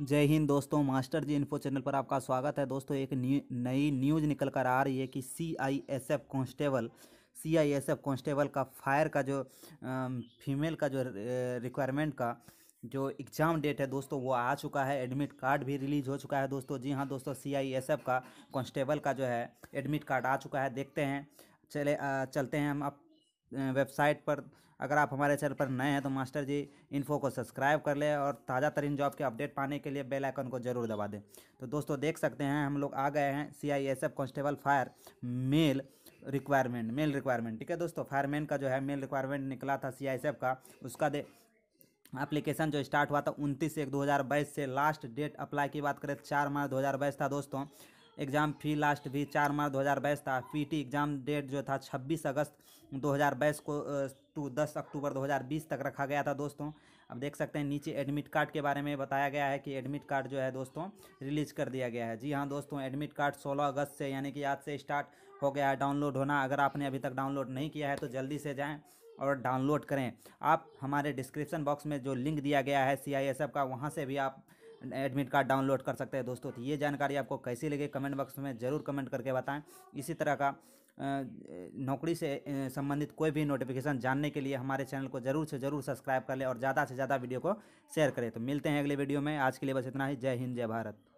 जय हिंद दोस्तों master G info channel पर आपका स्वागत है दोस्तों एक न्यू, नई न्यूज़ निकल कर आ रही है कि C I S F constable C I S F constable का फायर का जो फीमेल का जो रिक्वायरमेंट का जो एग्ज़ाम डेट है दोस्तों वो आ चुका है एडमिट कार्ड भी रिलीज़ हो चुका है दोस्तों जी हाँ दोस्तों सी आई एस एफ का कॉन्स्टेबल का जो है एडमिट कार्ड आ चुका है देखते हैं चले आ, चलते हैं हम अब वेबसाइट पर अगर आप हमारे चैनल पर नए हैं तो मास्टर जी इन्फो को सब्सक्राइब कर लें और ताज़ा तरीन जॉब के अपडेट पाने के लिए बेल आइकन को ज़रूर दबा दें तो दोस्तों देख सकते हैं हम लोग आ गए हैं C I S F constable fire male requirement male requirement ठीक है दोस्तों फायरमैन का जो है मेल रिक्वायरमेंट निकला था सी आई एस एफ का उसका दे अप्लीकेशन जो स्टार्ट हुआ था उनतीस एक दो हज़ार बाईस से लास्ट डेट अप्लाई की बात करें चार मार्च दो हज़ार बाईस था दोस्तों एग्ज़ाम फी लास्ट भी चार मार्च बाईस था पीटी एग्ज़ाम डेट जो था 26 अगस्त 2022 को टू दस अक्टूबर 2020 तक रखा गया था दोस्तों अब देख सकते हैं नीचे एडमिट कार्ड के बारे में बताया गया है कि एडमिट कार्ड जो है दोस्तों रिलीज कर दिया गया है जी हाँ दोस्तों एडमिट कार्ड 16 अगस्त से यानी कि आज से स्टार्ट हो गया है डाउनलोड होना अगर आपने अभी तक डाउनलोड नहीं किया है तो जल्दी से जाएँ और डाउनलोड करें आप हमारे डिस्क्रिप्शन बॉक्स में जो लिंक दिया गया है सी का वहाँ से भी आप एडमिट कार्ड डाउनलोड कर सकते हैं दोस्तों तो ये जानकारी आपको कैसी लगी कमेंट बॉक्स में ज़रूर कमेंट करके बताएं इसी तरह का नौकरी से संबंधित कोई भी नोटिफिकेशन जानने के लिए हमारे चैनल को ज़रूर से ज़रूर सब्सक्राइब कर लें और ज़्यादा से ज़्यादा वीडियो को शेयर करें तो मिलते हैं अगले वीडियो में आज के लिए बस इतना ही जय हिंद जय भारत